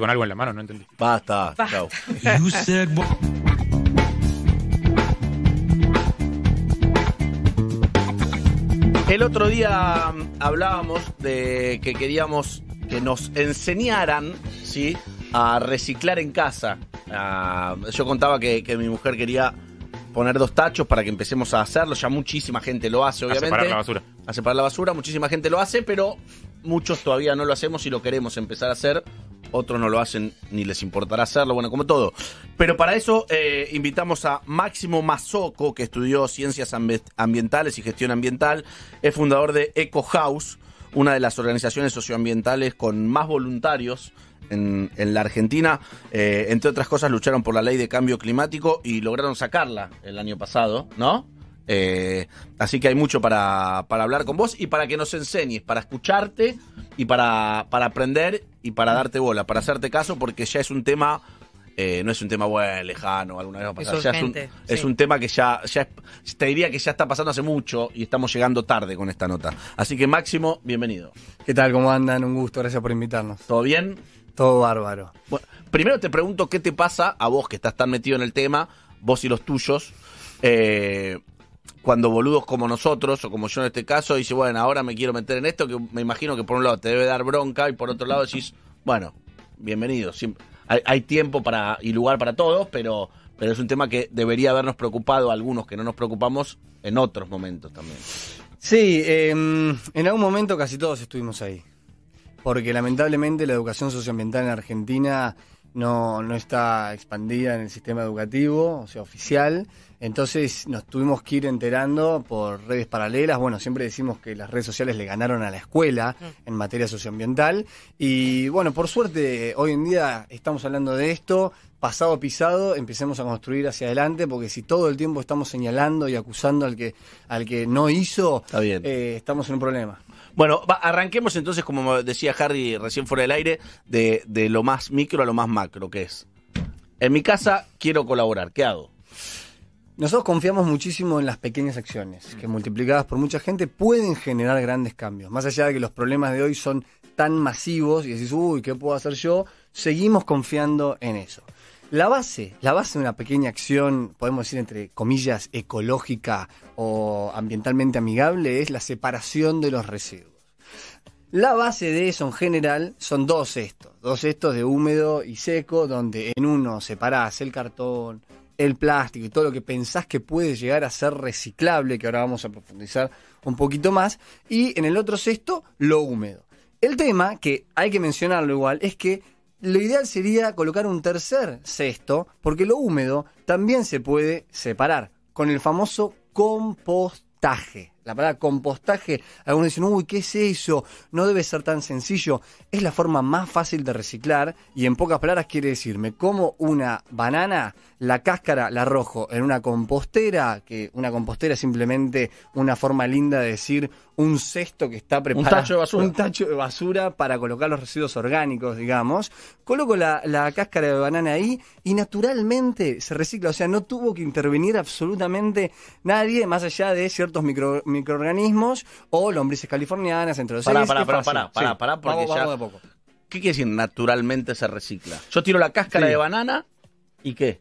con algo en la mano, no entendí. Basta, chao. El otro día um, hablábamos de que queríamos que nos enseñaran, ¿sí? A reciclar en casa. Ah, yo contaba que, que mi mujer quería poner dos tachos para que empecemos a hacerlo. Ya muchísima gente lo hace, obviamente. A separar la basura. A separar la basura, muchísima gente lo hace, pero muchos todavía no lo hacemos y lo queremos empezar a hacer otros no lo hacen ni les importará hacerlo, bueno, como todo. Pero para eso eh, invitamos a Máximo Mazoco, que estudió Ciencias Ambientales y Gestión Ambiental, es fundador de Eco House, una de las organizaciones socioambientales con más voluntarios en, la Argentina. Eh, entre otras cosas, lucharon por la ley de cambio climático y lograron sacarla el año pasado, ¿no? Eh, así que hay mucho para, hablar con vos y para que nos enseñes, para escucharte y para aprender y para darte bola, para hacerte caso, porque ya es un tema eh, no es un tema bueno, lejano, alguna vez va a pasar. Es, un, tema que ya, ya te diría que ya está pasando hace mucho y estamos llegando tarde con esta nota. Así que Máximo, bienvenido. ¿Qué tal? ¿Cómo andan? Un gusto, gracias por invitarnos. ¿Todo bien? Todo bárbaro. Bueno, primero te pregunto qué te pasa a vos que estás tan metido en el tema, vos y los tuyos. Eh, cuando boludos como nosotros, o como yo en este caso, dice, bueno, ahora me quiero meter en esto, que me imagino que por un lado te debe dar bronca y por otro lado decís, bueno, bienvenido. hay, tiempo para y lugar para todos, pero, pero es un tema que debería habernos preocupado algunos que no nos preocupamos en otros momentos también. Sí, em, en algún momento casi todos estuvimos ahí. Porque lamentablemente la educación socioambiental en Argentina no, no está expandida en el sistema educativo, o sea, oficial. Entonces nos tuvimos que ir enterando por redes paralelas. Bueno, siempre decimos que las redes sociales le ganaron a la escuela mm. en materia socioambiental. Y bueno, por suerte, hoy en día estamos hablando de esto. Pasado pisado, empecemos a construir hacia adelante, porque si todo el tiempo estamos señalando y acusando al que, al que no hizo, eh, estamos en un problema. Bueno, arranquemos entonces, como decía Harry recién fuera del aire, de, de lo más micro a lo más macro, que es, en mi casa quiero colaborar, ¿qué hago? Nosotros confiamos muchísimo en las pequeñas acciones, que multiplicadas por mucha gente pueden generar grandes cambios. Más allá de que los problemas de hoy son tan masivos y decís, uy, ¿qué puedo hacer yo? Seguimos confiando en eso. La base, la base de una pequeña acción, podemos decir entre comillas, ecológica o ambientalmente amigable, es la separación de los residuos. La base de eso en general son dos estos dos estos de húmedo y seco, donde en uno separás el cartón, el plástico y todo lo que pensás que puede llegar a ser reciclable, que ahora vamos a profundizar un poquito más, y en el otro cesto lo húmedo. El tema, que hay que mencionarlo igual, es que lo ideal sería colocar un tercer cesto, porque lo húmedo también se puede separar con el famoso compostaje. La palabra compostaje, algunos dicen, uy, ¿qué es eso? No debe ser tan sencillo. Es la forma más fácil de reciclar y en pocas palabras quiere decirme, como una banana la cáscara la arrojo en una compostera, que una compostera es simplemente una forma linda de decir un cesto que está preparado. Un tacho de basura. Un tacho de basura para colocar los residuos orgánicos, digamos. Coloco la, la cáscara de banana ahí y naturalmente se recicla. O sea, no tuvo que intervenir absolutamente nadie más allá de ciertos micro, microorganismos o lombrices californianas, entre los Pará, pará, pará, pará, pará, pará, porque vamos, ya... poco. ¿Qué quiere decir naturalmente se recicla? Yo tiro la cáscara de banana y ¿qué?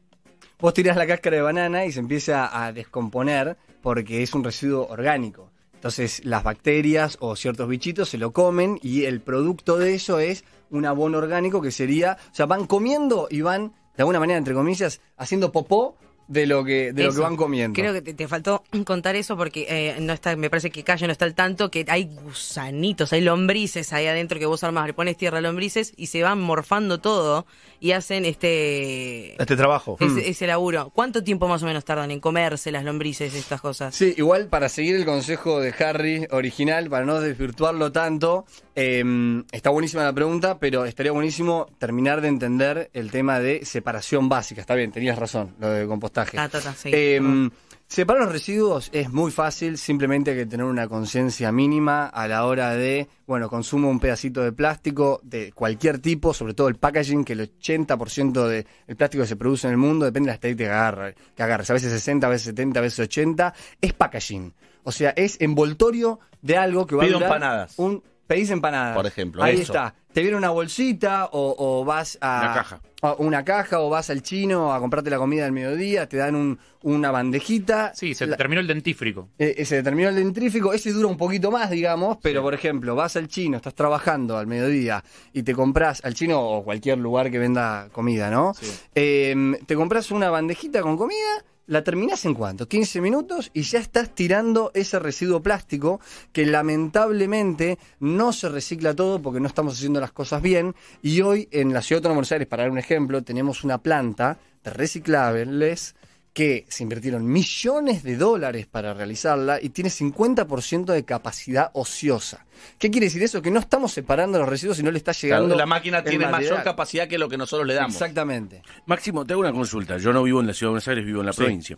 vos tirás la cáscara de banana y se empieza a descomponer porque es un residuo orgánico. Entonces las bacterias o ciertos bichitos se lo comen y el producto de eso es un abono orgánico que sería, o sea, van comiendo y van, de alguna manera, entre comillas, haciendo popó de lo que de lo que van comiendo. Creo que te, faltó contar eso porque eh, no está, me parece que Calle no está al tanto que hay gusanitos, hay lombrices ahí adentro que vos armas le pones tierra a lombrices y se van morfando todo y hacen este este trabajo. Mm. Ese, laburo. ¿Cuánto tiempo más o menos tardan en comerse las lombrices estas cosas? Sí, igual para seguir el consejo de Harry original para no desvirtuarlo tanto, em, está buenísima la pregunta, pero estaría buenísimo terminar de entender el tema de separación básica. Está bien, tenías razón, lo de compostar Ah, em, separar los residuos es muy fácil, simplemente hay que tener una conciencia mínima a la hora de, bueno, consumo un pedacito de plástico de cualquier tipo, sobre todo el packaging, que el 80% del plástico que se produce en el mundo depende de la estadística que agarres, a veces 60, a veces 70, a veces 80, es packaging. O sea, es envoltorio de algo que va a durar empanadas. un pedís empanadas. Por ejemplo. Ahí está te viene una bolsita o, vas a una caja. una caja o vas al chino a comprarte la comida al mediodía, te dan una bandejita. Sí, se terminó el dentífrico. Eh, eh, se determinó terminó el dentífrico, ese dura un poquito más, digamos, pero por ejemplo, vas al chino, estás trabajando al mediodía y te compras al chino o cualquier lugar que venda comida, ¿no? Sí. Em, te compras una bandejita con comida la terminás en cuánto? 15 minutos y ya estás tirando ese residuo plástico que lamentablemente no se recicla todo porque no estamos haciendo las cosas bien. Y hoy en la ciudad de Buenos Aires, para dar un ejemplo, tenemos una planta de reciclables que se invirtieron millones de dólares para realizarla y tiene 50% de capacidad ociosa. ¿Qué quiere decir eso? Que no estamos separando los residuos y no le está llegando. la máquina tiene mayor capacidad que lo que nosotros le damos. Exactamente. Máximo, te hago una consulta. Yo no vivo en la ciudad de Buenos Aires, vivo en la provincia.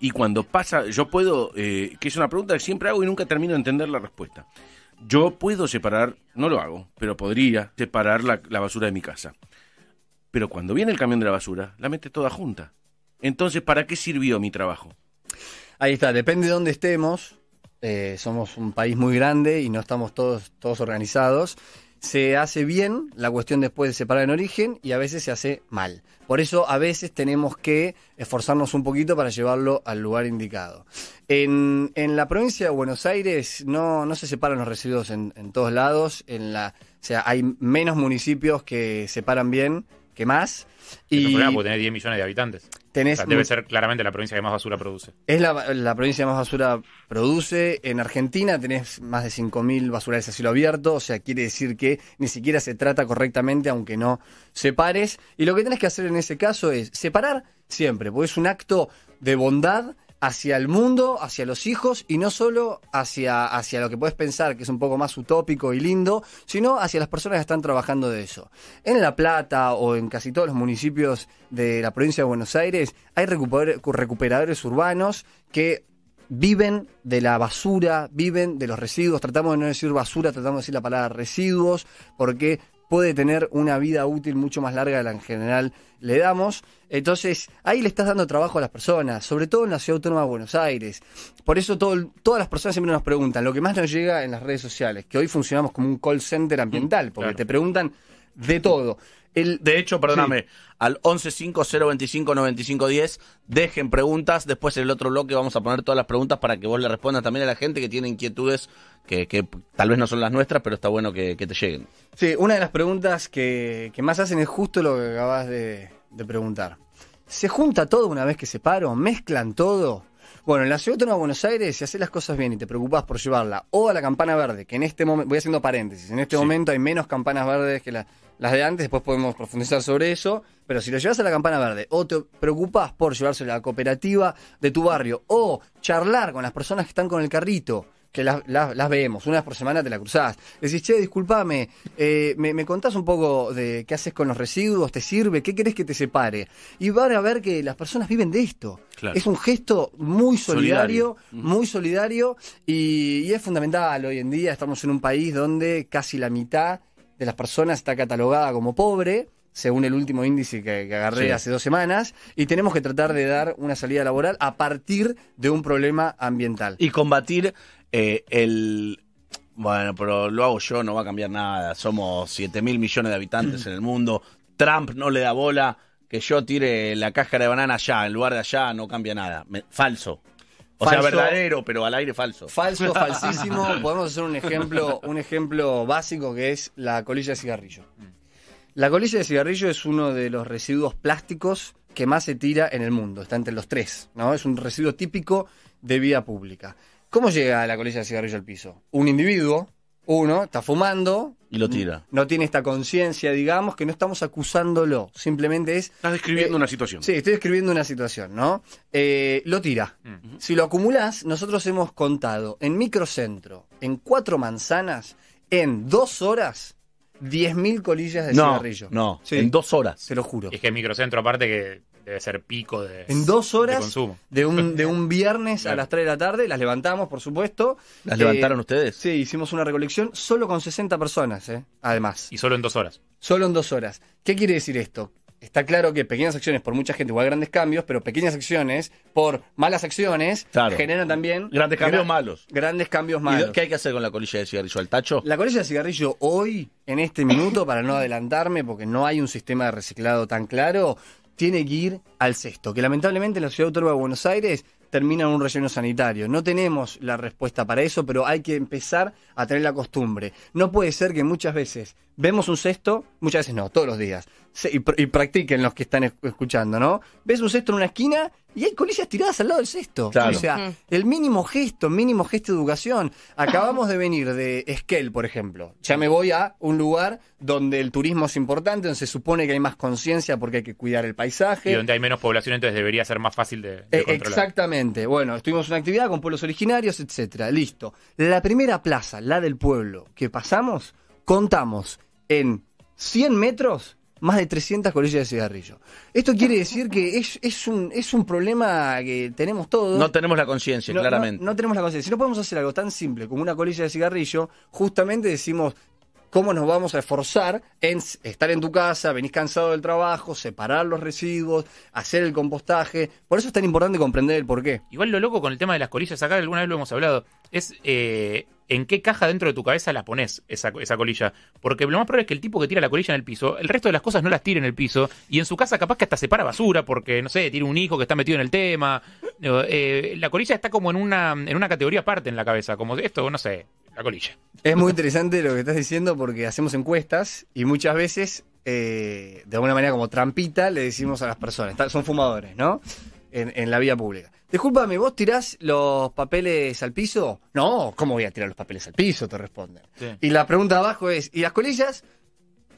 Y cuando pasa, yo puedo, eh, que es una pregunta que siempre hago y nunca termino de entender la respuesta. Yo puedo separar, no lo hago, pero podría separar la, la basura de mi casa. Pero cuando viene el camión de la basura, la mete toda junta. Entonces, ¿para qué sirvió mi trabajo? Ahí está, depende de dónde estemos. Eh, somos un país muy grande y no estamos todos, todos organizados. Se hace bien la cuestión después de separar en origen y a veces se hace mal. Por eso a veces tenemos que esforzarnos un poquito para llevarlo al lugar indicado. En, en la provincia de Buenos Aires no, no se separan los residuos en, en todos lados. En la, o sea, hay menos municipios que separan bien que más. Y tiene tener 10 millones de habitantes. debe ser claramente la provincia que más basura produce. Es la, provincia que más basura produce. En Argentina tenés más de 5.000 basurales a cielo abierto, o sea, quiere decir que ni siquiera se trata correctamente aunque no separes. Y lo que tenés que hacer en ese caso es separar siempre, porque es un acto de bondad hacia el mundo, hacia los hijos y no solo hacia, hacia lo que puedes pensar que es un poco más utópico y lindo, sino hacia las personas que están trabajando de eso. En La Plata o en casi todos los municipios de la provincia de Buenos Aires hay recuperadores urbanos que viven de la basura, viven de los residuos. Tratamos de no decir basura, tratamos de decir la palabra residuos, porque puede tener una vida útil mucho más larga de la en general le damos. Entonces, ahí le estás dando trabajo a las personas, sobre todo en la Ciudad Autónoma de Buenos Aires. Por eso todo, todas las personas siempre nos preguntan, lo que más nos llega en las redes sociales, que hoy funcionamos como un call center ambiental, porque te preguntan de todo de hecho, perdóname, al 1150259510 dejen preguntas, después en el otro bloque vamos a poner todas las preguntas para que vos le respondas también a la gente que tiene inquietudes que, tal vez no son las nuestras, pero está bueno que, te lleguen. Sí, una de las preguntas que, más hacen es justo lo que acabas de, preguntar. ¿Se junta todo una vez que se separo? ¿Mezclan todo? Bueno, en la ciudad autónoma de Buenos Aires, si haces las cosas bien y te preocupás por llevarla o a la campana verde, que en este momento, voy haciendo paréntesis, en este momento hay menos campanas verdes que las de antes, después podemos profundizar sobre eso, pero si lo llevas a la campana verde o te preocupás por llevárselo a la cooperativa de tu barrio o charlar con las personas que están con el carrito, las, vemos, una vez por semana te la cruzás. Decís, che, discúlpame, eh, me, contás un poco de qué haces con los residuos, te sirve, qué querés que te separe. Y van a ver que las personas viven de esto. Es un gesto muy solidario, muy solidario y, es fundamental. Hoy en día estamos en un país donde casi la mitad de las personas está catalogada como pobre según el último índice que, agarré hace dos semanas, y tenemos que tratar de dar una salida laboral a partir de un problema ambiental. Y combatir eh, el... Bueno, pero lo hago yo, no va a cambiar nada. Somos 7 mil millones de habitantes en el mundo. Trump no le da bola. Que yo tire la cáscara de banana allá, en lugar de allá, no cambia nada. falso. O sea, verdadero, pero al aire falso. Falso, falsísimo. Podemos hacer un ejemplo, un ejemplo básico que es la colilla de cigarrillo. La colilla de cigarrillo es uno de los residuos plásticos que más se tira en el mundo. Está entre los tres, ¿no? Es un residuo típico de vida pública. ¿Cómo llega la colilla de cigarrillo al piso? Un individuo, uno, está fumando. Y lo tira. No tiene esta conciencia, digamos, que no estamos acusándolo. Simplemente es. Estás describiendo eh, una situación. Sí, estoy describiendo una situación, ¿no? Eh, lo tira. Si lo acumulás, nosotros hemos contado en microcentro, en cuatro manzanas, en dos horas. 10.000 colillas de cigarrillo. No, en dos horas. Te lo juro. Es que el microcentro, aparte que debe ser pico de En dos horas de, un, de un viernes a las 3 de la tarde, las levantamos, por supuesto. ¿Las levantaron eh, ustedes? Sí, hicimos una recolección solo con 60 personas, eh, además. ¿Y solo en dos horas? Solo en dos horas. ¿Qué quiere decir esto? Está claro que pequeñas acciones por mucha gente igual grandes cambios, pero pequeñas acciones por malas acciones generan también... Grandes cambios malos. Grandes cambios malos. ¿Y ¿Qué hay que hacer con la colilla de cigarrillo? ¿Al tacho? La colilla de cigarrillo hoy, en este minuto, para no adelantarme, porque no hay un sistema de reciclado tan claro, tiene que ir al cesto, que lamentablemente la ciudad autónoma de Buenos Aires termina en un relleno sanitario. No tenemos la respuesta para eso, pero hay que empezar a tener la costumbre. No puede ser que muchas veces vemos un cesto, muchas veces no, todos los días, y, practiquen los que están escuchando, ¿no? Ves un cesto en una esquina y hay colillas tiradas al lado del cesto. O sea, mm. el mínimo gesto, mínimo gesto de educación. Acabamos de venir de Esquel, por ejemplo. Ya me voy a un lugar donde el turismo es importante, donde se supone que hay más conciencia porque hay que cuidar el paisaje. Y donde hay menos población, entonces debería ser más fácil de, eh, controlar. Exactamente. Bueno, estuvimos en una actividad con pueblos originarios, etcétera. Listo. La primera plaza, la del pueblo, que pasamos, contamos en 100 metros más de 300 colillas de cigarrillo. Esto quiere decir que es, un, es un problema que tenemos todos. No tenemos la conciencia, claramente. No, tenemos la conciencia. Si no podemos hacer algo tan simple como una colilla de cigarrillo, justamente decimos cómo nos vamos a esforzar en estar en tu casa, venís cansado del trabajo, separar los residuos, hacer el compostaje. Por eso es tan importante comprender el porqué. Igual lo loco con el tema de las colillas, acá alguna vez lo hemos hablado, es... Eh, en qué caja dentro de tu cabeza la pones esa, colilla. Porque lo más probable es que el tipo que tira la colilla en el piso, el resto de las cosas no las tira en el piso. Y en su casa capaz que hasta para basura porque, no sé, tiene un hijo que está metido en el tema. Eh, la colilla está como en una, en una categoría aparte en la cabeza, como esto, no sé, la colilla. Es muy interesante lo que estás diciendo porque hacemos encuestas y muchas veces, eh, de alguna manera como trampita, le decimos a las personas, son fumadores, ¿no? En, en la vía pública. Disculpame, ¿vos tirás los papeles al piso? No, ¿cómo voy a tirar los papeles al piso? Te responde. Y la pregunta abajo es, ¿y las colillas?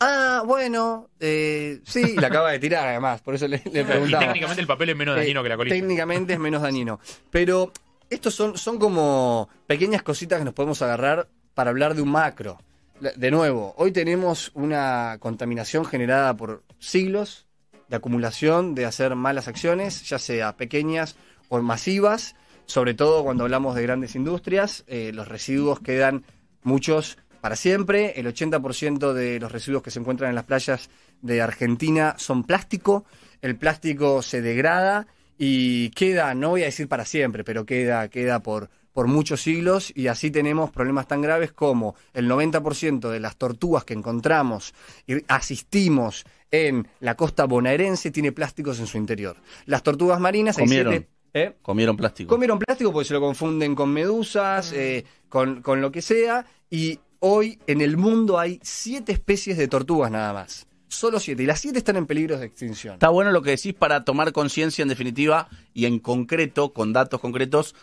Ah, bueno, eh, sí, la acaba de tirar además, por eso le, preguntaba. técnicamente el papel es menos dañino que la colilla. Técnicamente es menos dañino. Pero estos son, son como pequeñas cositas que nos podemos agarrar para hablar de un macro. De nuevo, hoy tenemos una contaminación generada por siglos de acumulación, de hacer malas acciones, ya sea pequeñas o masivas, sobre todo cuando hablamos de grandes industrias, eh, los residuos quedan muchos para siempre, el 80% de los residuos que se encuentran en las playas de Argentina son plástico, el plástico se degrada y queda, no voy a decir para siempre, pero queda, queda por, por muchos siglos y así tenemos problemas tan graves como el 90% de las tortugas que encontramos y asistimos en la costa bonaerense tiene plásticos en su interior. Las tortugas marinas... Comieron. Hay ¿Eh? Comieron plástico. Comieron plástico porque se lo confunden con medusas, ah. eh, con, lo que sea. Y hoy en el mundo hay siete especies de tortugas nada más. Solo siete. Y las siete están en peligro de extinción. Está bueno lo que decís para tomar conciencia en definitiva y en concreto, con datos concretos,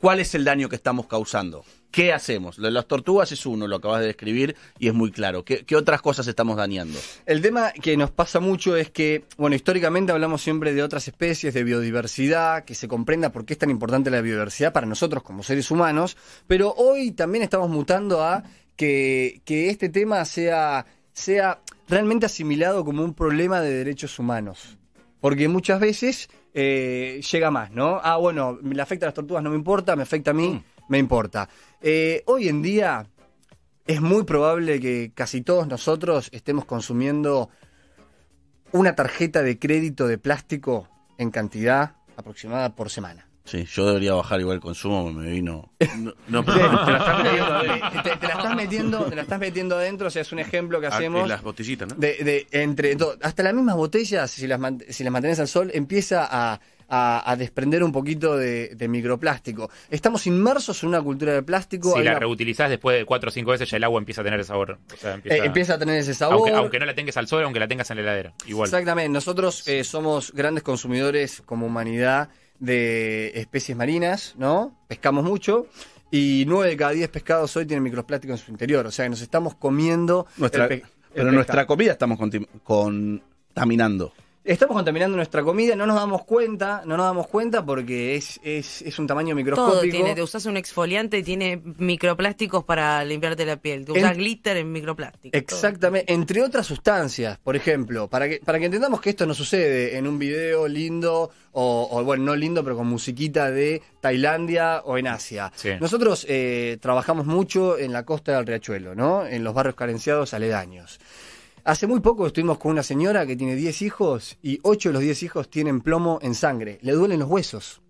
cuál es el daño que estamos causando. ¿Qué hacemos? las tortugas es uno, lo acabas de describir y es muy claro. ¿Qué, otras cosas estamos dañando? El tema que nos pasa mucho es que, bueno, históricamente hablamos siempre de otras especies, de biodiversidad, que se comprenda por qué es tan importante la biodiversidad para nosotros como seres humanos, pero hoy también estamos mutando a que, este tema sea, sea realmente asimilado como un problema de derechos humanos. Porque muchas veces eh, llega más, ¿no? Ah, bueno, me afecta a las tortugas, no me importa, me afecta a mí. Mm me importa. Eh, hoy en día es muy probable que casi todos nosotros estemos consumiendo una tarjeta de crédito de plástico en cantidad aproximada por semana. Sí, yo debería bajar igual el consumo, me vino. No, eh, te, la estás metiendo, te, la estás metiendo, adentro, o sea, es un ejemplo que ah, hacemos. las botellitas, ¿no? De, entre, hasta las mismas botellas, si las, si las mantienes al sol, empieza a a, desprender un poquito de, microplástico. Estamos inmersos en una cultura de plástico. Si la reutilizás después de cuatro o cinco veces, ya el agua empieza a tener ese sabor. Eh, empieza... a tener ese sabor. Aunque, no la tengas al sol, aunque la tengas en la heladera. Igual. Exactamente. Nosotros eh, somos grandes consumidores como humanidad de especies marinas, ¿no? Pescamos mucho. Y nueve de cada diez pescados hoy tienen microplástico en su interior. O sea que nos estamos comiendo. Nuestra, pero nuestra comida estamos contaminando. Estamos contaminando nuestra comida, no nos damos cuenta, no nos damos cuenta porque es, es, un tamaño microscópico. Todo tiene, te usas un exfoliante y tiene microplásticos para limpiarte la piel, te usas glitter en microplástico. Exactamente, entre otras sustancias, por ejemplo, para que, para que entendamos que esto no sucede en un video lindo o, bueno, no lindo, pero con musiquita de Tailandia o en Asia. Nosotros eh, trabajamos mucho en la costa del Riachuelo, ¿no? En los barrios carenciados aledaños. Hace muy poco estuvimos con una señora que tiene 10 hijos y 8 de los 10 hijos tienen plomo en sangre. Le duelen los huesos.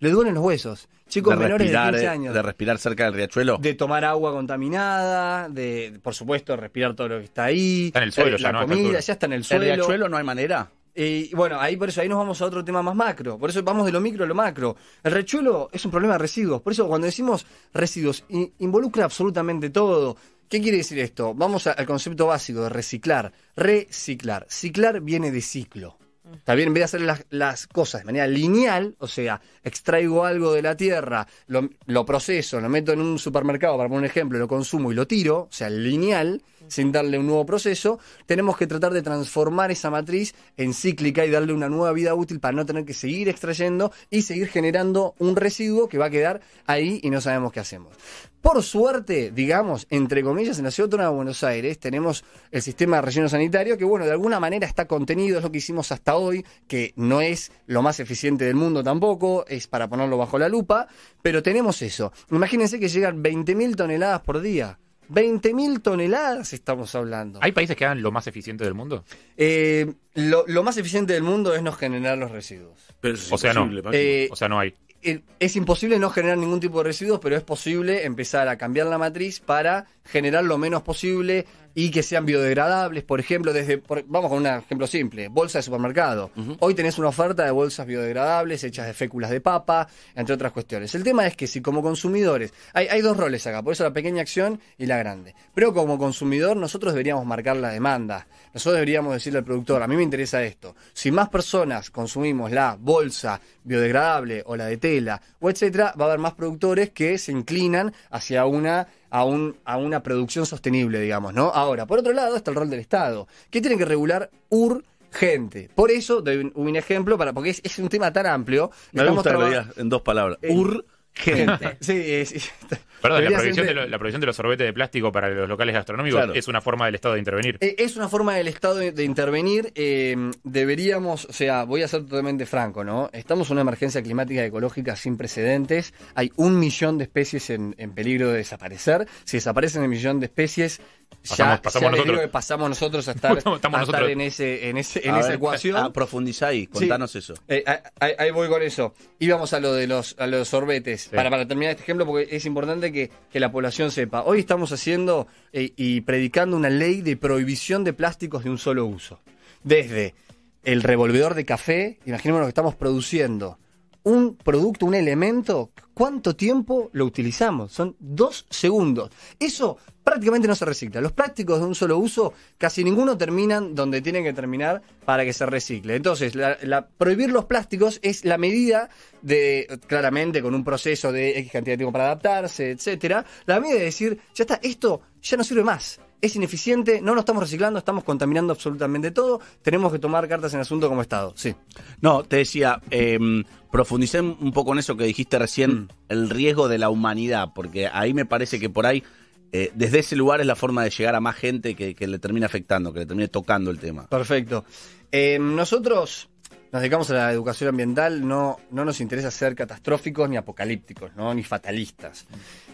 Le duelen los huesos. Chicos menores de 15 eh, años. De respirar cerca del riachuelo. De tomar agua contaminada, de, por supuesto, respirar todo lo que está ahí. Está en el suelo, eh, ya la no, comida, ya está en el suelo. el riachuelo no hay manera? Y bueno, ahí por eso ahí nos vamos a otro tema más macro. Por eso vamos de lo micro a lo macro. El riachuelo es un problema de residuos. Por eso cuando decimos residuos, involucra absolutamente todo. ¿Qué quiere decir esto? Vamos al concepto básico de reciclar. Reciclar. Ciclar viene de ciclo. También en vez de hacer las, cosas de manera lineal, o sea, extraigo algo de la tierra, lo, lo, proceso, lo meto en un supermercado, para poner un ejemplo, lo consumo y lo tiro, o sea, lineal, sin darle un nuevo proceso, tenemos que tratar de transformar esa matriz en cíclica y darle una nueva vida útil para no tener que seguir extrayendo y seguir generando un residuo que va a quedar ahí y no sabemos qué hacemos. Por suerte, digamos, entre comillas, en la ciudad de Buenos Aires tenemos el sistema de relleno sanitario que, bueno, de alguna manera está contenido, es lo que hicimos hasta hoy, que no es lo más eficiente del mundo tampoco, es para ponerlo bajo la lupa, pero tenemos eso. Imagínense que llegan 20.000 toneladas por día. 20.000 toneladas estamos hablando. ¿Hay países que hagan lo más eficiente del mundo? Eh, lo, más eficiente del mundo es no generar los residuos. o sea, eh, o sea, no hay es imposible no generar ningún tipo de residuos, pero es posible empezar a cambiar la matriz para generar lo menos posible, y que sean biodegradables. Por ejemplo, desde vamos con un ejemplo simple, bolsa de supermercado. Hoy tenés una oferta de bolsas biodegradables hechas de féculas de papa, entre otras cuestiones. El tema es que si como consumidores, hay, dos roles acá, por eso la pequeña acción y la grande. Pero como consumidor nosotros deberíamos marcar la demanda. Nosotros deberíamos decirle al productor, a mí me interesa esto. Si más personas consumimos la bolsa biodegradable o la de tela o etcétera, va a haber más productores que se inclinan hacia una a, a una producción sostenible, digamos, ¿no? Ahora, por otro lado, está el rol del Estado, que tiene que regular UR gente. Por eso doy un, ejemplo, para, porque es, un tema tan amplio. Me gusta en dos palabras. Urgente. sí, Perdón, la prohibición de los sorbetes de plástico para los locales gastronómicos es una forma del Estado de intervenir. Eh, es una forma del Estado de, intervenir. Eh, deberíamos, o sea, voy a ser totalmente franco, ¿no? Estamos en una emergencia climática y ecológica sin precedentes. Hay un millón de especies en, peligro de desaparecer. Si desaparecen un millón de especies, ya, pasamos nosotros. pasamos nosotros a estar, en, ese, en, ese, esa ecuación. contanos eso. Eh, ahí, voy con eso. Íbamos a lo de los, a los sorbetes. Para, para terminar este ejemplo, porque es importante que, la población sepa. Hoy estamos haciendo eh, y predicando una ley de prohibición de plásticos de un solo uso. Desde el revolvedor de café, imaginemos lo que estamos produciendo, un producto, un elemento, ¿cuánto tiempo lo utilizamos? Son dos segundos. Eso prácticamente no se recicla. Los plásticos de un solo uso, casi ninguno terminan donde tienen que terminar para que se recicle. Entonces, la, prohibir los plásticos es la medida de, claramente con un proceso de X cantidad de tiempo para adaptarse, etcétera, la medida de decir, ya está, esto ya no sirve más es ineficiente, no lo estamos reciclando, estamos contaminando absolutamente todo, tenemos que tomar cartas en asunto como Estado. Sí. No, te decía, eh, profundicé un poco en eso que dijiste recién, mm. el riesgo de la humanidad, porque ahí me parece que por ahí, eh, desde ese lugar es la forma de llegar a más gente que, le termine afectando, que le termine tocando el tema. Perfecto. Em, nosotros nos dedicamos a la educación ambiental, no, no nos interesa ser catastróficos ni apocalípticos, ¿no? ni fatalistas.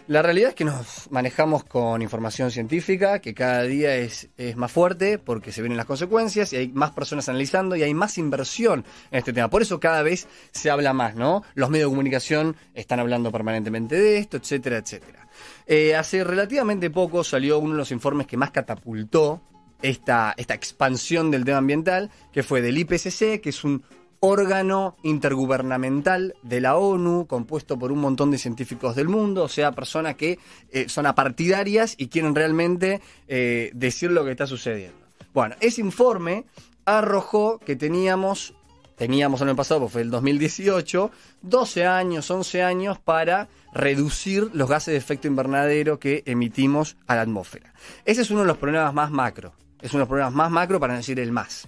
La realidad es que nos manejamos con información científica, que cada día es, es más fuerte porque se vienen las consecuencias y hay más personas analizando y hay más inversión en este tema. Por eso cada vez se habla más, ¿no? Los medios de comunicación están hablando permanentemente de esto, etcétera, etcétera. Eh, hace relativamente poco salió uno de los informes que más catapultó esta, expansión del tema ambiental, que fue del IPCC, que es un órgano intergubernamental de la ONU, compuesto por un montón de científicos del mundo, o sea, personas que eh, son apartidarias y quieren realmente eh, decir lo que está sucediendo. Bueno, ese informe arrojó que teníamos, teníamos en el pasado, porque fue el 2018, 12 años, 11 años para reducir los gases de efecto invernadero que emitimos a la atmósfera. Ese es uno de los problemas más macro es uno de los problemas más macro, para decir el más.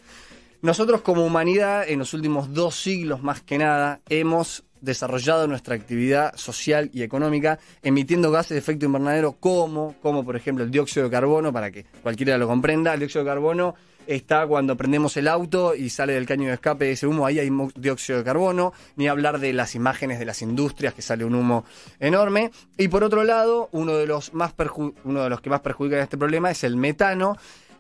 Nosotros como humanidad, en los últimos dos siglos más que nada, hemos desarrollado nuestra actividad social y económica emitiendo gases de efecto invernadero como, como por ejemplo el dióxido de carbono, para que cualquiera lo comprenda, el dióxido de carbono está cuando prendemos el auto y sale del caño de escape ese humo, ahí hay dióxido de carbono, ni hablar de las imágenes de las industrias que sale un humo enorme. Y por otro lado, uno de los, más uno de los que más perjudica este problema es el metano,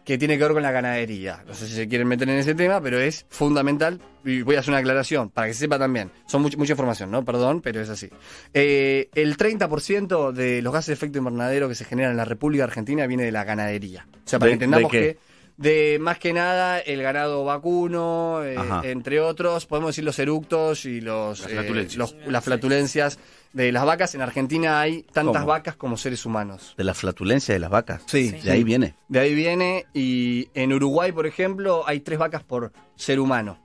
que tiene que ver con la ganadería. No sé si se quieren meter en ese tema, pero es fundamental. Y voy a hacer una aclaración para que se sepa también. Son mucha información, ¿no? Perdón, pero es así. Eh, el 30% de los gases de efecto invernadero que se generan en la República Argentina viene de la ganadería. O sea, para que entendamos que de más que nada el ganado vacuno, eh, entre otros, podemos decir los eructos y los, las eh, flatulencias de las vacas. En Argentina hay tantas vacas como seres humanos. De la flatulencia de las vacas. sí. De ahí viene. De ahí viene. Y en Uruguay, por ejemplo, hay tres vacas por ser humano.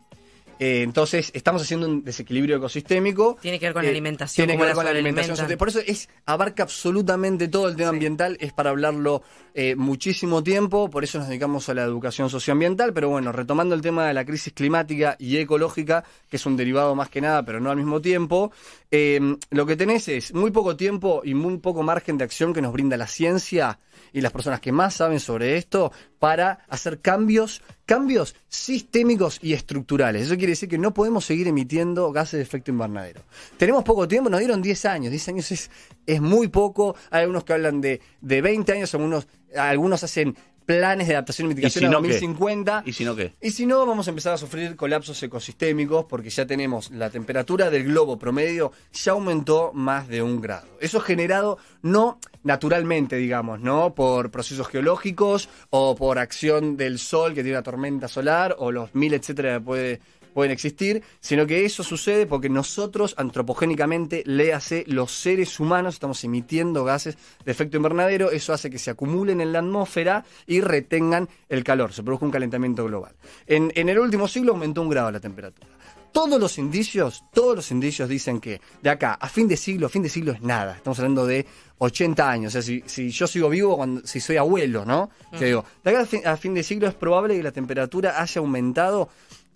Eh, entonces, estamos haciendo un desequilibrio ecosistémico. Tiene que ver con la eh, alimentación. Tiene que ver con la alimentación. Por eso es, abarca absolutamente todo el tema ambiental, es para hablarlo eh, muchísimo tiempo, por eso nos dedicamos a la educación socioambiental, pero bueno, retomando el tema de la crisis climática y ecológica, que es un derivado más que nada, pero no al mismo tiempo, em, lo que tenés es muy poco tiempo y muy poco margen de acción que nos brinda la ciencia y las personas que más saben sobre esto para hacer cambios cambios sistémicos y estructurales. Eso quiere decir que no podemos seguir emitiendo gases de efecto invernadero. Tenemos poco tiempo, nos dieron 10 años. 10 años es, muy poco. Hay algunos que hablan de, 20 años, algunos, algunos hacen planes de adaptación y mitigación a 2050. ¿Y si no qué? Y si no, vamos a empezar a sufrir colapsos ecosistémicos porque ya tenemos la temperatura del globo promedio ya aumentó más de un grado. Eso generado no naturalmente, digamos, ¿no? Por procesos geológicos o por acción del sol que tiene una tormenta solar o los mil etcétera pueden existir, sino que eso sucede porque nosotros antropogénicamente, léase, los seres humanos estamos emitiendo gases de efecto invernadero, eso hace que se acumulen en la atmósfera y retengan el calor, se produce un calentamiento global. En, en el último siglo aumentó un grado la temperatura todos los indicios, todos los indicios dicen que de acá a fin de siglo, fin de siglo es nada. Estamos hablando de 80 años. O sea, si, yo sigo vivo, si soy abuelo, ¿no? Mm. digo, de acá a fin, de siglo es probable que la temperatura haya aumentado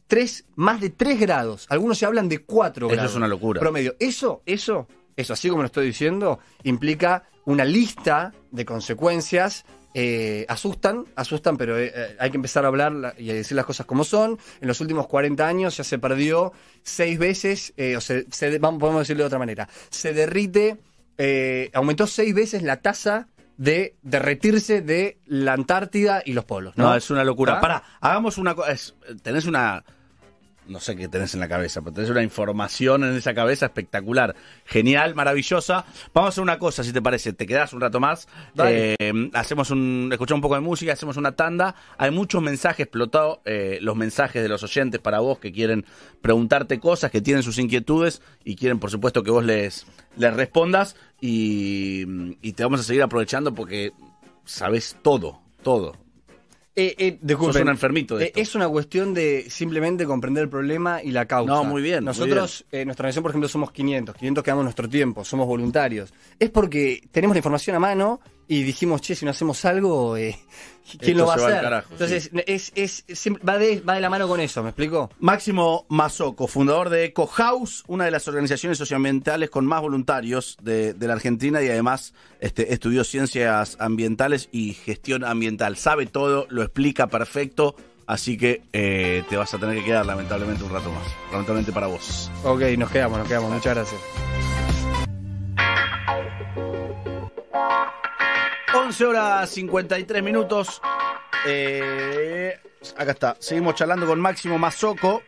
tres, más de 3 grados. Algunos se hablan de 4 grados. Eso es una locura. Promedio. Eso, eso, eso, así como lo estoy diciendo, implica una lista de consecuencias eh, asustan, asustan, pero eh, eh, hay que empezar a hablar y a decir las cosas como son. En los últimos 40 años ya se perdió seis veces, o se, podemos decirlo de otra manera, se derrite, aumentó seis veces la tasa de derretirse de la Antártida y los polos. No, es una locura. Para, ¿Ah? Pará, hagamos una cosa. Tenés una no sé qué tenés en la cabeza, pero tenés una información en esa cabeza espectacular, genial, maravillosa. Vamos a hacer una cosa, si te parece, te quedás un rato más, eh, hacemos un, escuchamos un poco de música, hacemos una tanda. Hay muchos mensajes explotados, eh, los mensajes de los oyentes para vos que quieren preguntarte cosas, que tienen sus inquietudes y quieren, por supuesto, que vos les, les respondas y, y te vamos a seguir aprovechando porque sabes todo, todo. Eh, eh, eh, es una cuestión de simplemente comprender el problema y la causa. No, muy bien. Nosotros, en nuestra organización, por ejemplo, somos 500. 500 que damos nuestro tiempo, somos voluntarios. Es porque tenemos la información a mano y dijimos, che, si no hacemos algo, eh, ¿quién lo va a hacer? Entonces, es, es, va, de, va de la mano con eso, ¿me explico? Máximo Mazoco, fundador de Eco House, una de las organizaciones socioambientales con más voluntarios de, la Argentina y además este, estudió ciencias ambientales y gestión ambiental. Sabe todo, lo explica perfecto. Así que eh, te vas a tener que quedar lamentablemente un rato más. Lamentablemente para vos. Ok, nos quedamos, nos quedamos. Muchas gracias. 11 horas 53 minutos. Eh, acá está. Seguimos charlando con Máximo Mazoco.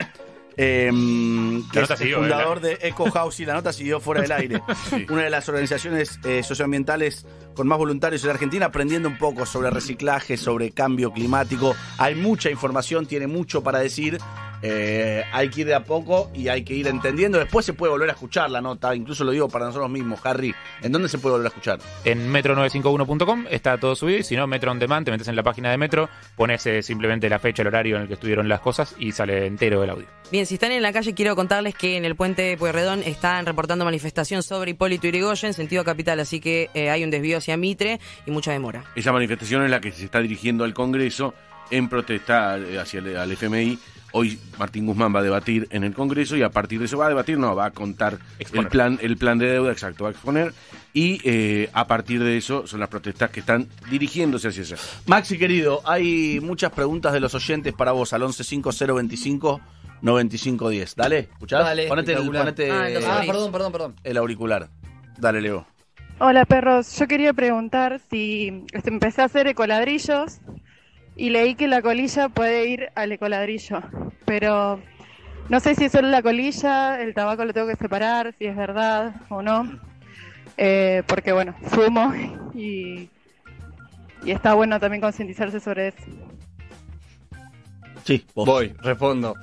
Em, que es eh, fundador de Eco House y la nota siguió fuera del aire. Una de las organizaciones eh, socioambientales con más voluntarios en Argentina, aprendiendo un poco sobre reciclaje, sobre cambio climático. Hay mucha información, tiene mucho para decir eh, hay que ir de a poco y hay que ir entendiendo. Después se puede volver a escuchar la nota, incluso lo digo para nosotros mismos, Harry. ¿En dónde se puede volver a escuchar? En metro951.com está todo subido y si no, Metro On Demand, te metes en la página de Metro, pones eh, simplemente la fecha, el horario en el que estuvieron las cosas y sale entero el audio. Bien, si están en la calle, quiero contarles que en el puente de Pueyrredón están reportando manifestación sobre Hipólito Yrigoyen, sentido capital, así que eh, hay un desvío hacia Mitre y mucha demora. Esa manifestación es la que se está dirigiendo al Congreso en protesta hacia el, FMI Hoy Martín Guzmán va a debatir en el Congreso y a partir de eso va a debatir, no, va a contar el plan, el plan de deuda, exacto, va a exponer. Y eh, a partir de eso son las protestas que están dirigiéndose hacia eso. Maxi, querido, hay muchas preguntas de los oyentes para vos al 115025 9510. Dale, veinticinco Dale, ponete, ah, El auricular. Dale, Leo. Hola, perros. Yo quería preguntar si este, empecé a hacer ecoladrillos y leí que la colilla puede ir al ecoladrillo, pero no sé si es solo la colilla, el tabaco lo tengo que separar, si es verdad o no, eh, porque bueno, fumo y, está bueno también concientizarse sobre eso. Sí, voy, respondo.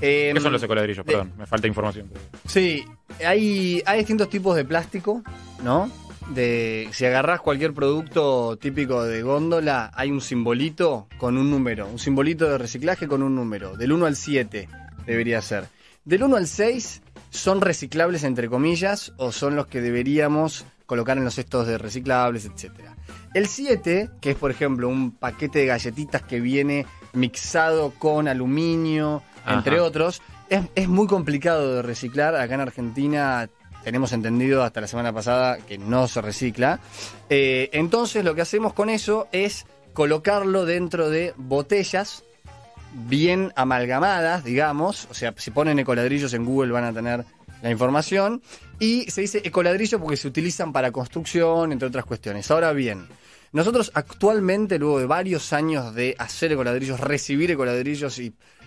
Em, eh, ¿Qué son los ecoladrillos? Perdón, me falta información. Sí, hay, hay distintos tipos de plástico, ¿no? de si agarrás cualquier producto típico de góndola, hay un simbolito con un número, un simbolito de reciclaje con un número, del 1 al 7 debería ser. Del 1 al 6 son reciclables entre comillas o son los que deberíamos colocar en los cestos de reciclables, etc. El 7, que es por ejemplo un paquete de galletitas que viene mixado con aluminio, entre otros, es, es muy complicado de reciclar. Acá en Argentina tenemos entendido hasta la semana pasada que no se recicla. Eh, entonces lo que hacemos con eso es colocarlo dentro de botellas bien amalgamadas, digamos. O sea, si ponen ecoladrillos en Google van a tener la información. Y se dice ecoladrillo porque se utilizan para construcción, entre otras cuestiones. Ahora bien, nosotros actualmente, luego de varios años de hacer ecoladrillos, recibir ecoladrillos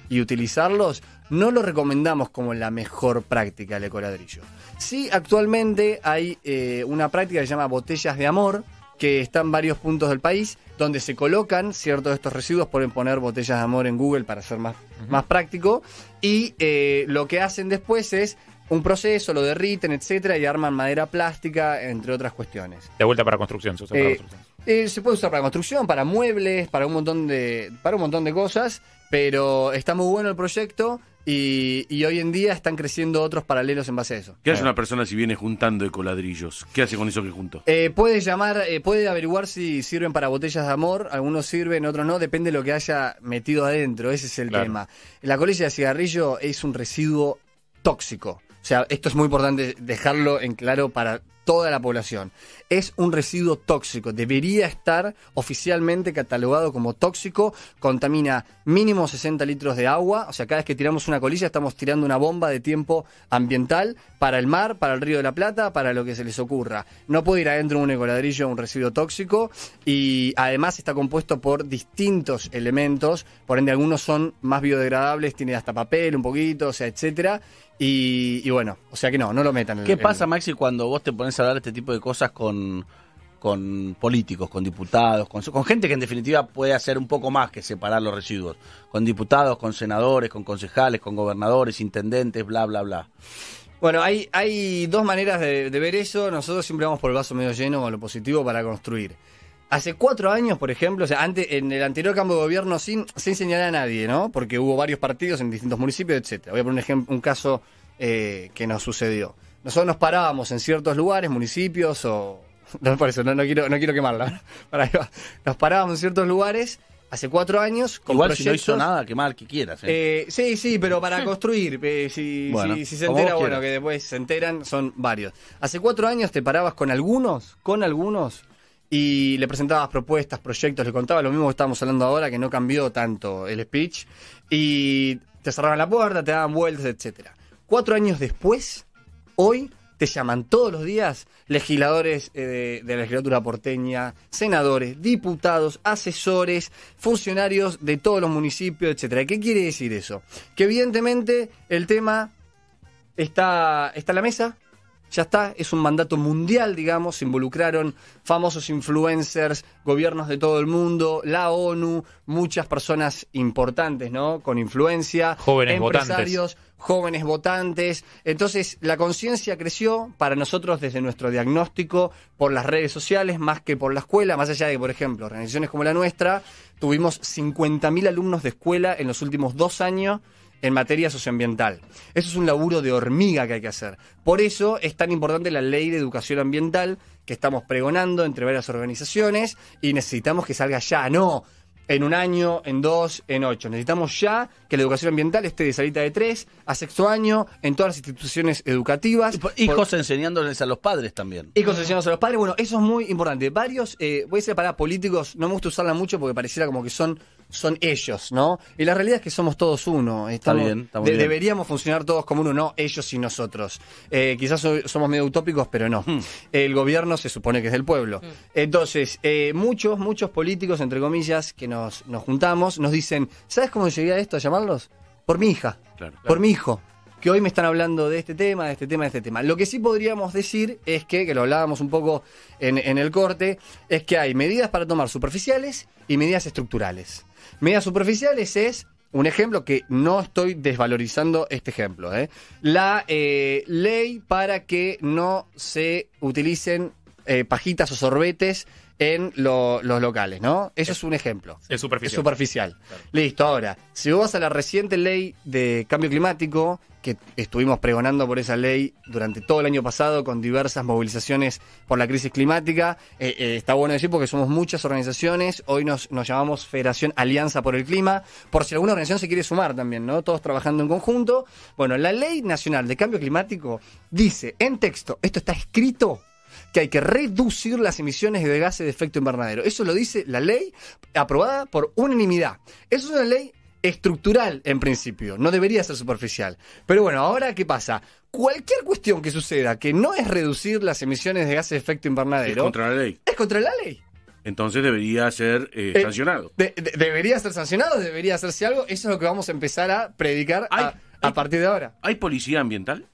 y utilizarlos, no lo recomendamos como la mejor práctica el ecoladrillo. Sí, actualmente hay eh, una práctica que se llama botellas de amor, que está en varios puntos del país, donde se colocan ciertos de estos residuos, pueden poner botellas de amor en Google para ser más, más práctico, y eh, lo que hacen después es un proceso, lo derriten, etcétera, y arman madera plástica, entre otras cuestiones. De vuelta para construcción, se usa para eh, construcción. se puede usar para construcción, para muebles, para un montón de, para un montón de cosas, pero está muy bueno el proyecto. Y, hoy en día están creciendo otros paralelos en base a eso. ¿Qué hace una persona si viene juntando ecoladrillos? ¿Qué hace con eso que junto? Eh, puede llamar, eh, puede averiguar si sirven para botellas de amor. Algunos sirven, otros no. Depende de lo que haya metido adentro. Ese es el tema. La colilla de cigarrillo es un residuo tóxico. O sea, esto es muy importante dejarlo en claro para toda la población es un residuo tóxico, debería estar oficialmente catalogado como tóxico, contamina mínimo 60 litros de agua, o sea, cada vez que tiramos una colilla estamos tirando una bomba de tiempo ambiental para el mar, para el río de la Plata, para lo que se les ocurra. No puede ir adentro un ecoladrillo, un residuo tóxico, y además está compuesto por distintos elementos, por ende algunos son más biodegradables, tiene hasta papel un poquito, o sea, etcétera. Y, bueno, o sea que no, no lo metan. En ¿Qué pasa, Maxi, cuando vos te pones a hablar este tipo de cosas con con, políticos, con diputados, con, gente que en definitiva puede hacer un poco más que separar los residuos, con diputados, con senadores, con concejales, con gobernadores, intendentes, bla, bla, bla. Bueno, hay, dos maneras de, ver eso. Nosotros siempre vamos por el vaso medio lleno o lo positivo para construir. Hace cuatro años, por ejemplo, antes, en el anterior cambio de gobierno sin, sin señalar a nadie, ¿no? Porque hubo varios partidos en distintos municipios, etc. Voy a poner un, caso eh, que nos sucedió. Nosotros nos parábamos en ciertos lugares, municipios o, no, por eso no, quiero, no quiero quemarla. nos parábamos en ciertos lugares hace cuatro años. Con Igual si no hizo nada, quemar que quieras. Eh. Eh, sí, sí, pero para construir. Eh, si, se entera, bueno, que después se enteran, son varios. Hace cuatro años te parabas con algunos, con algunos, y le presentabas propuestas, proyectos, le contabas lo mismo que estábamos hablando ahora, que no cambió tanto el speech, y te cerraban la puerta, te daban vueltas, etc Cuatro años después, hoy te llaman todos los días legisladores eh, de, la legislatura porteña, senadores, diputados, asesores, funcionarios de todos los municipios, etcétera. ¿Qué quiere decir eso? Que evidentemente el tema está, está la mesa, ya está, es un mandato mundial, digamos, se involucraron famosos influencers, gobiernos de todo el mundo, la ONU, muchas personas importantes, ¿no? Con influencia, jóvenes empresarios, jóvenes votantes. Entonces, la conciencia creció para nosotros desde nuestro diagnóstico por las redes sociales más que por la escuela, más allá de por ejemplo, organizaciones como la nuestra, tuvimos 50.000 alumnos de escuela en los últimos dos años en materia socioambiental. Eso es un laburo de hormiga que hay que hacer. Por eso es tan importante la ley de educación ambiental que estamos pregonando entre varias organizaciones y necesitamos que salga ya, no en un año, en dos, en ocho. Necesitamos ya que la educación ambiental esté de salita de tres a sexto año en todas las instituciones educativas. Hijos enseñándoles a los padres también. Hijos enseñándoles a los padres. Bueno, eso es muy importante. Varios, eh, voy a para políticos, no me gusta usarla mucho porque pareciera como que son son ellos, ¿no? Y la realidad es que somos todos uno. Deberíamos funcionar todos como uno, no ellos y nosotros. Eh, quizás somos medio utópicos, pero no. Hmm. El gobierno se supone que es del pueblo. Hmm. Entonces, eh, muchos, muchos políticos, entre comillas, que nos, juntamos, nos dicen, ¿sabes cómo llegué a esto a llamarlos? Por mi hija, por mi hijo que hoy me están hablando de este tema, de este tema, de este tema. Lo que sí podríamos decir es que, que lo hablábamos un poco en, el corte, es que hay medidas para tomar superficiales y medidas estructurales. Medias superficiales es un ejemplo que no estoy desvalorizando este ejemplo. ¿eh? La eh, ley para que no se utilicen eh, pajitas o sorbetes en los locales, ¿no? Eso es, un ejemplo. Es superficial. Es superficial. Listo, ahora, si vos a la reciente ley de cambio climático, que estuvimos pregonando por esa ley durante todo el año pasado con diversas movilizaciones por la crisis climática, eh, eh, está bueno decir porque somos muchas organizaciones, hoy nos, nos llamamos Federación Alianza por el Clima, por si alguna organización se quiere sumar también, ¿no? Todos trabajando en conjunto. Bueno, la Ley Nacional de Cambio Climático dice en texto, esto está escrito, que hay que reducir las emisiones de gases de efecto invernadero. Eso lo dice la ley aprobada por unanimidad. Eso es una ley estructural en principio, no debería ser superficial. Pero bueno, ahora ¿qué pasa? Cualquier cuestión que suceda que no es reducir las emisiones de gases de efecto invernadero... Es contra la ley. Es contra la ley. Entonces debería ser eh, eh, sancionado. debería ser sancionado, debería hacerse algo. Eso es lo que vamos a empezar a predicar a partir de ahora. ¿Hay policía ambiental?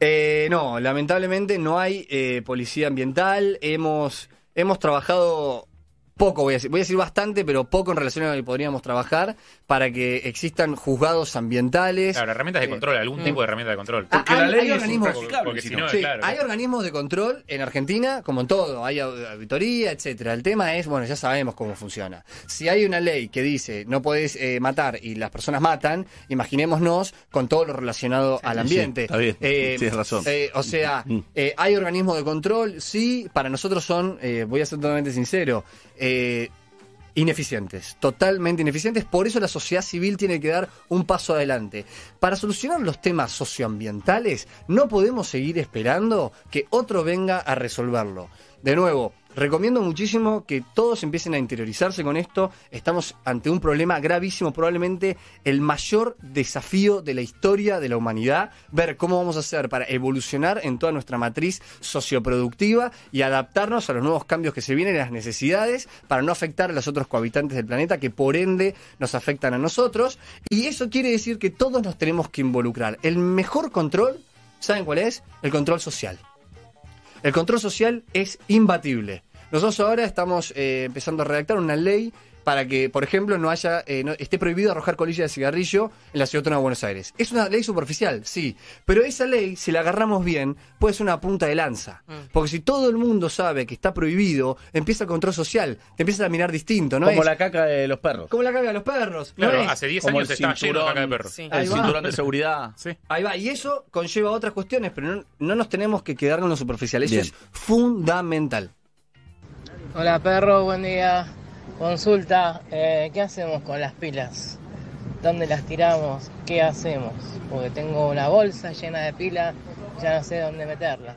Eh, no, lamentablemente no hay eh, policía ambiental. Hemos, hemos trabajado poco voy a decir, bastante, pero poco en relación a lo que podríamos trabajar para que existan juzgados ambientales. Claro, herramientas de eh, control, algún mm. tipo de herramienta de control. Ah, porque la ley es organismos, porque Hay organismos de control en Argentina, como en todo, hay auditoría, etcétera. El tema es, bueno, ya sabemos cómo funciona. Si hay una ley que dice no podés eh, matar y las personas matan, imaginémonos con todo lo relacionado al ambiente. está bien, eh, razón. Eh, o sea, mm. hay organismos de control, sí, para nosotros son, voy a ser totalmente sincero, eh, ineficientes, totalmente ineficientes. Por eso la sociedad civil tiene que dar un paso adelante. Para solucionar los temas socioambientales, no podemos seguir esperando que otro venga a resolverlo. De nuevo, Recomiendo muchísimo que todos empiecen a interiorizarse con esto. Estamos ante un problema gravísimo, probablemente el mayor desafío de la historia de la humanidad. Ver cómo vamos a hacer para evolucionar en toda nuestra matriz socioproductiva y adaptarnos a los nuevos cambios que se vienen y las necesidades para no afectar a los otros cohabitantes del planeta que por ende nos afectan a nosotros. Y eso quiere decir que todos nos tenemos que involucrar. El mejor control, ¿saben cuál es? El control social. El control social es imbatible. Nosotros ahora estamos eh, empezando a redactar una ley para que, por ejemplo, no haya eh, esté prohibido arrojar colillas de cigarrillo en la ciudad de Buenos Aires. Es una ley superficial, sí, pero esa ley, si la agarramos bien, puede ser una punta de lanza. Mm. Porque si todo el mundo sabe que está prohibido, empieza el control social, te empiezas a mirar distinto, ¿no? Como la caca de los perros. Como la caca de los perros. Claro, hace 10 años estaba lleno de caca de perros. El cinturón de seguridad. Ahí va, y eso conlleva otras cuestiones, pero no, nos tenemos que quedar con lo superficial. Eso es fundamental. Hola perro, buen día. Consulta, eh, ¿qué hacemos con las pilas? ¿Dónde las tiramos? ¿Qué hacemos? Porque tengo una bolsa llena de pilas, ya no sé dónde meterla.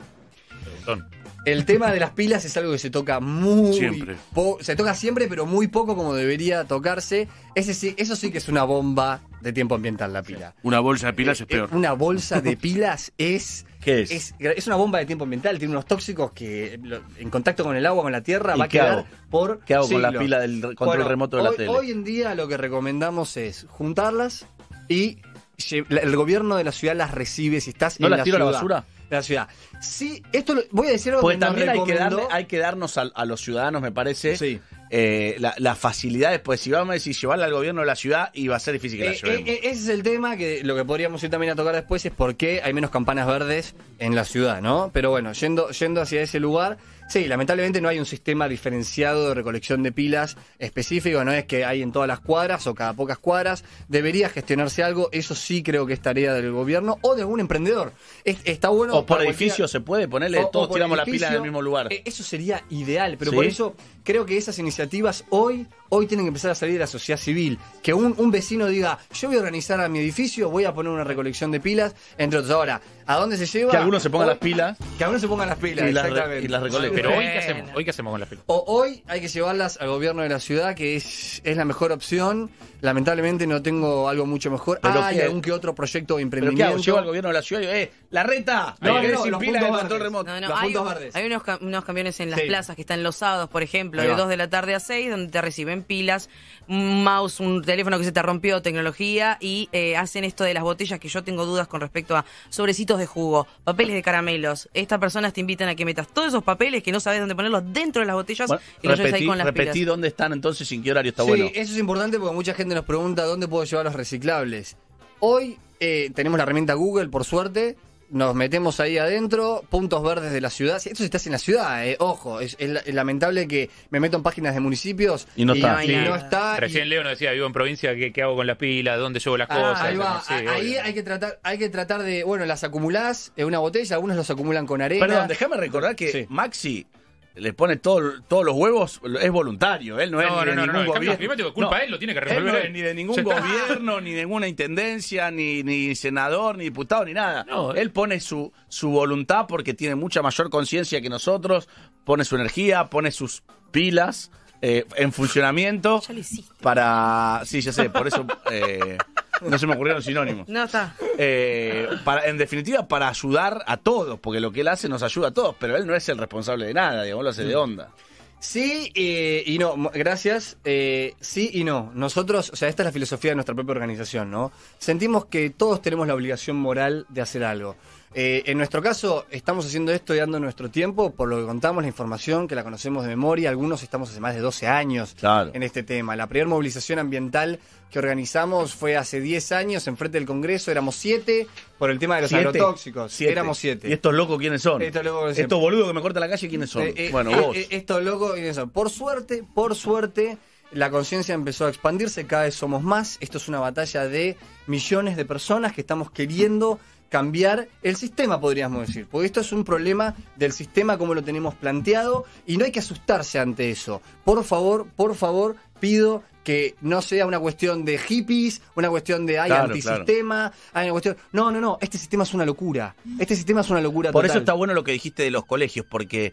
El tema de las pilas es algo que se toca muy siempre. se toca siempre, pero muy poco como debería tocarse. eso sí que es una bomba de tiempo ambiental la pila. Una bolsa de pilas eh, es peor. Eh, una bolsa de pilas es ¿Qué es? es? una bomba de tiempo ambiental, tiene unos tóxicos que en contacto con el agua, con la tierra, va a quedar por. ¿Qué hago con la pila del control remoto de hoy, la tele? Hoy en día lo que recomendamos es juntarlas y el gobierno de la ciudad las recibe si estás en la ciudad. a la basura? la ciudad. Sí, esto voy a decir algo pues también hay que, darle, hay que, darnos a, los ciudadanos, me parece, eh, las la facilidades. Pues si vamos a decir llevarla al gobierno de la ciudad, iba a ser difícil que la eh, eh, ese es el tema que lo que podríamos ir también a tocar después es por qué hay menos campanas verdes en la ciudad, ¿no? Pero bueno, yendo, yendo hacia ese lugar. Sí, lamentablemente no hay un sistema diferenciado de recolección de pilas específico, no es que hay en todas las cuadras o cada pocas cuadras. Debería gestionarse algo, eso sí creo que es tarea del gobierno o de algún emprendedor. está bueno. O por edificio se puede ponerle, todos tiramos la pila en el mismo lugar. E, eso sería ideal, pero por eso creo que esas iniciativas hoy, hoy tienen que empezar a salir de la sociedad civil. Que un, vecino diga, yo voy a organizar a mi edificio, voy a poner una recolección de pilas, entre otros. Ahora, ¿a dónde se lleva? Que algunos se pongan las pilas. Que algunos se pongan las pilas, exactamente. y pero hoy, ¿qué hacemos? ¿Hoy hacemos con las pelotas. O hoy hay que llevarlas al gobierno de la ciudad, que es, es la mejor opción. Lamentablemente no tengo algo mucho mejor. Hay ah, algún que otro proyecto de emprendimiento. hago? al gobierno de la ciudad ¡eh! ¡La reta! No, no, No, no, hay, unos, camiones en las plazas que están los sábados por ejemplo, de 2 de la tarde a 6, donde te reciben pilas, un mouse, un teléfono que se te rompió, tecnología, y eh, hacen esto de las botellas que yo tengo dudas con respecto a sobrecitos de jugo, papeles de caramelos. Estas personas te invitan a que metas todos esos papeles que no sabes dónde ponerlos dentro de las botellas y los lleves ahí con las repetí dónde están entonces, sin qué horario está sí, eso es importante porque mucha gente nos pregunta dónde puedo llevar los reciclables. Hoy eh, tenemos la herramienta Google, por suerte. Nos metemos ahí adentro, puntos verdes de la ciudad. Esto si estás en la ciudad, eh, ojo, es, lamentable que me meto en páginas de municipios y no está. no Recién Leo decía, vivo en provincia, ¿qué, hago con las pilas? ¿Dónde llevo las ah, cosas? Ahí, hay, que tratar, hay que tratar de, bueno, las acumulás en una botella, algunos las acumulan con arena. Perdón, déjame recordar que Maxi le pone todo, todos los huevos, es voluntario. Él no, es ni de no, ningún gobierno. culpa él, lo tiene que ni de ningún gobierno, ni de ninguna intendencia, ni, ni senador, ni diputado, ni nada. Él pone su, su voluntad porque tiene mucha mayor conciencia que nosotros, pone su energía, pone sus pilas eh, en funcionamiento. hiciste. Para. Sí, ya sé, por eso. Eh, no se me ocurrieron sinónimos. No está. Eh, para, en definitiva, para ayudar a todos, porque lo que él hace nos ayuda a todos, pero él no es el responsable de nada, digamos, lo hace de mm. onda. Sí eh, y no, gracias. Eh, sí y no. Nosotros, o sea, esta es la filosofía de nuestra propia organización, ¿no? Sentimos que todos tenemos la obligación moral de hacer algo. Eh, en nuestro caso, estamos haciendo esto y dando nuestro tiempo, por lo que contamos la información, que la conocemos de memoria. Algunos estamos hace más de 12 años en este tema. La primera movilización ambiental que organizamos fue hace 10 años en frente del Congreso. Éramos 7 por el tema de los agrotóxicos. Éramos 7. ¿Y estos locos quiénes son? Estos, boludos que me cortan la calle, ¿quiénes son? Eh, eh, bueno, vos. estos locos, ¿quiénes son? Por suerte, por suerte. La conciencia empezó a expandirse, cada vez somos más. Esto es una batalla de millones de personas que estamos queriendo cambiar el sistema, podríamos decir, porque esto es un problema del sistema como lo tenemos planteado y no hay que asustarse ante eso. Por favor, por favor, pido que no sea una cuestión de hippies, una cuestión de hay antisistema, hay una cuestión. No, no, no, este sistema es una locura. Este sistema es una locura Por eso está bueno lo que dijiste de los colegios, porque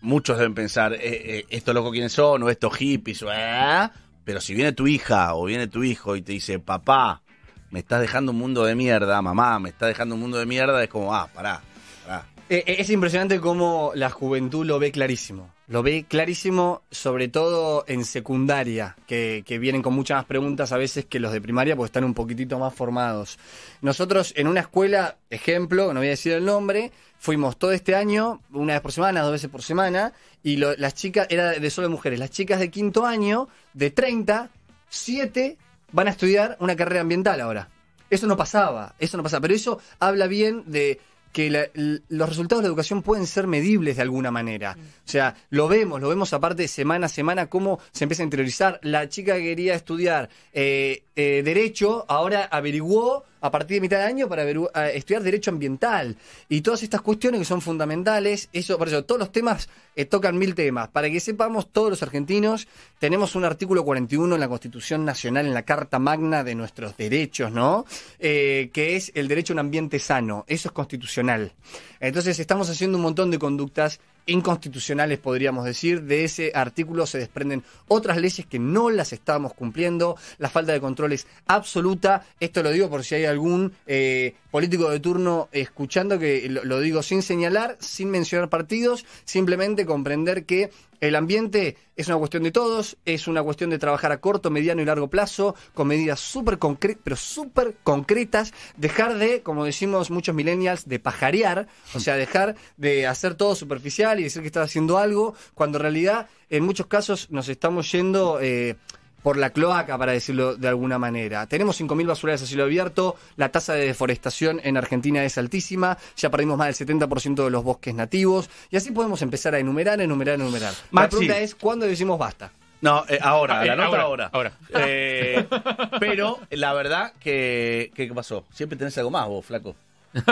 muchos deben pensar, eh, eh estos locos quiénes son, o estos hippies, ¿eh? pero si viene tu hija o viene tu hijo y te dice, papá, me estás dejando un mundo de mierda, mamá, me estás dejando un mundo de mierda, es como, ah, pará, pará. Eh, eh, es impresionante cómo la juventud lo ve clarísimo. Lo ve clarísimo, sobre todo en secundaria, que, vienen con muchas más preguntas a veces que los de primaria, porque están un poquitito más formados. Nosotros en una escuela, ejemplo, no voy a decir el nombre, fuimos todo este año, una vez por semana, dos veces por semana, y las chicas, era de solo mujeres, las chicas de quinto año, de 30, 7 van a estudiar una carrera ambiental ahora. Eso no pasaba, eso no pasaba. Pero eso habla bien de que los resultados de la educación pueden ser medibles de alguna manera. O sea, lo vemos, lo vemos aparte semana a semana cómo se empieza a interiorizar. La chica que quería estudiar eh, eh, derecho, ahora averiguó a partir de mitad de año para estudiar derecho ambiental y todas estas cuestiones que son fundamentales. Eso, por eso, todos los temas eh, tocan mil temas. Para que sepamos, todos los argentinos tenemos un artículo 41 en la Constitución Nacional, en la Carta Magna de nuestros derechos, ¿no? Eh, que es el derecho a un ambiente sano. Eso es constitucional. Entonces, estamos haciendo un montón de conductas inconstitucionales, podríamos decir. De ese artículo se desprenden otras leyes que no las estábamos cumpliendo. La falta de control es absoluta. Esto lo digo por si hay algún eh, político de turno escuchando, que lo, digo sin señalar, sin mencionar partidos, simplemente comprender que el ambiente es una cuestión de todos, es una cuestión de trabajar a corto, mediano y largo plazo, con medidas súper concretas, pero súper concretas, dejar de, como decimos muchos millennials, de pajarear, o sea, dejar de hacer todo superficial y decir que estás haciendo algo, cuando en realidad en muchos casos nos estamos yendo... Eh, por la cloaca, para decirlo de alguna manera. Tenemos 5.000 basurales a cielo abierto, la tasa de deforestación en Argentina es altísima, ya perdimos más del 70% de los bosques nativos, y así podemos empezar a enumerar, enumerar, enumerar. La pregunta es, ¿cuándo decimos basta? No, eh, ahora, ah, la ahora. Eh, pero la verdad que, ¿qué pasó? Siempre tenés algo más vos, flaco.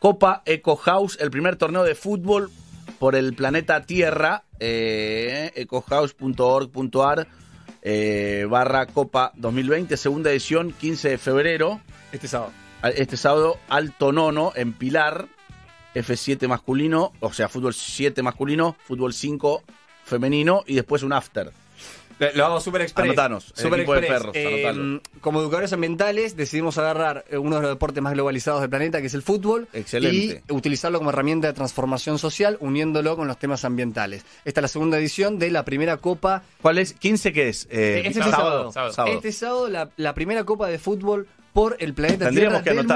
Copa Eco House, el primer torneo de fútbol por el planeta Tierra, eh, ecohouse.org.ar eh, barra Copa 2020, segunda edición, 15 de febrero. Este sábado. Este sábado, Alto Nono en Pilar, F7 masculino, o sea, fútbol 7 masculino, fútbol 5 femenino y después un after. Lo hago súper expertos Anotanos, super em, como educadores ambientales decidimos agarrar eh, uno de los deportes más globalizados del planeta, que es el fútbol, Excelente. y utilizarlo como herramienta de transformación social, uniéndolo con los temas ambientales. Esta es la segunda edición de la primera Copa. ¿Cuál es? ¿15 qué es? Eh, este sábado, Este sábado la, primera Copa de fútbol por el planeta Tendríamos que del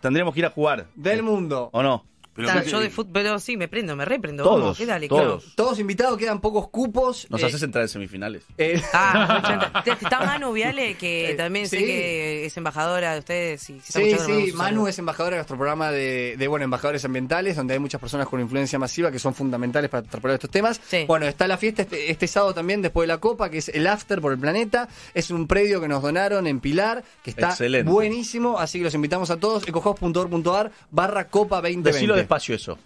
Tendríamos que ir a jugar. Del eh, mundo. ¿O no? Pero yo de fútbol, sí, me prendo, me reprendo. Todos, todos invitados, quedan pocos cupos. Nos eh, haces entrar en semifinales. Eh, ah, está Manu Viale, que eh, también sé que es embajadora de ustedes. Y sí, sí, Manu es embajadora de nuestro programa de, bueno, embajadores ambientales, donde hay muchas personas con influencia masiva que son fundamentales para tratar estos temas. Bueno, está la fiesta este, este, sábado también, después de la Copa, que es el After por el Planeta. Es un predio que nos donaron en Pilar, que está buenísimo, así que los invitamos a todos, ecojobs.org.ar barra Copa 2020 espacio eso.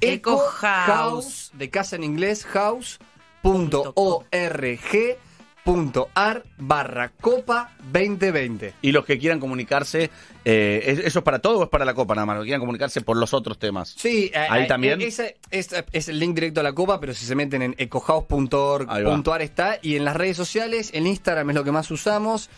Eco House. De casa en inglés, house.org.ar barra copa 2020. Y los que quieran comunicarse, eh, ¿eso es para todo o es para la copa nada más? Los que quieran comunicarse por los otros temas. Sí, eh, Ahí eh, también. Ese es, el link directo a la copa, pero si se meten en está. Y en las redes sociales, en Instagram es lo que más usamos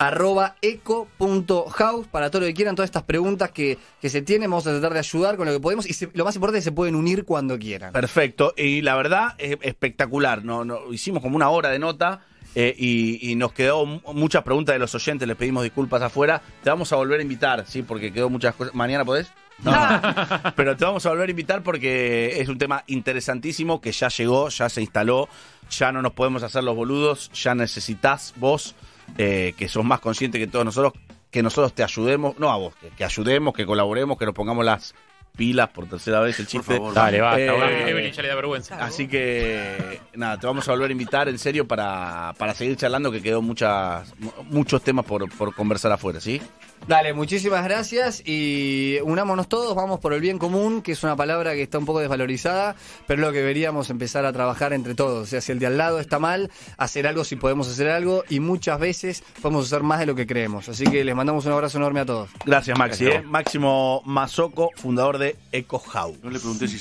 arroba eco.house para todo lo que quieran, todas estas preguntas que, que, se tienen, vamos a tratar de ayudar con lo que podemos y lo más importante es que se pueden unir cuando quieran. Perfecto, y la verdad es espectacular, no, no, hicimos como una hora de nota eh, y, nos quedó muchas preguntas de los oyentes, les pedimos disculpas afuera, te vamos a volver a invitar, sí, porque quedó muchas cosas, mañana podés. No, Pero te vamos a volver a invitar porque es un tema interesantísimo que ya llegó, ya se instaló, ya no nos podemos hacer los boludos, ya necesitas vos eh, que sos más consciente que todos nosotros, que nosotros te ayudemos, no a vos, que, ayudemos, que colaboremos, que nos pongamos las pilas por tercera vez el chiste. Dale, basta, eh, Así que nada, te vamos a volver a invitar en serio para, para seguir charlando que quedó muchas muchos temas por, por conversar afuera, ¿sí? Dale, muchísimas gracias y unámonos todos, vamos por el bien común, que es una palabra que está un poco desvalorizada, pero lo que deberíamos empezar a trabajar entre todos. O sea, si el de al lado está mal, hacer algo si podemos hacer algo y muchas veces podemos hacer más de lo que creemos. Así que les mandamos un abrazo enorme a todos. Gracias, Maxi. Eh. Máximo Mazoco, fundador de EcoHow. No le pregunté si